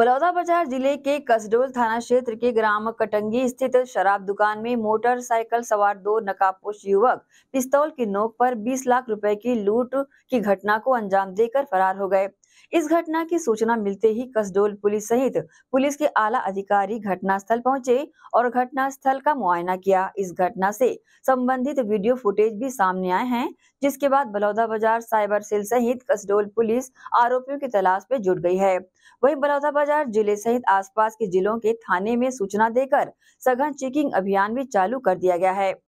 बलौदाबाजार जिले के कसडोल थाना क्षेत्र के ग्राम कटंगी स्थित शराब दुकान में मोटरसाइकिल सवार दो नकाबपोश युवक पिस्तौल की नोक पर 20 लाख रुपए की लूट की घटना को अंजाम देकर फरार हो गए इस घटना की सूचना मिलते ही कसडोल पुलिस सहित पुलिस के आला अधिकारी घटनास्थल पहुंचे और घटनास्थल का मुआयना किया इस घटना से संबंधित वीडियो फुटेज भी सामने आए हैं जिसके बाद बलौदा बाजार साइबर सेल सहित कसडोल पुलिस आरोपियों की तलाश में जुट गई है वहीं बलौदा बाजार जिले सहित आसपास के जिलों के थाने में सूचना देकर सघन चेकिंग अभियान भी चालू कर दिया गया है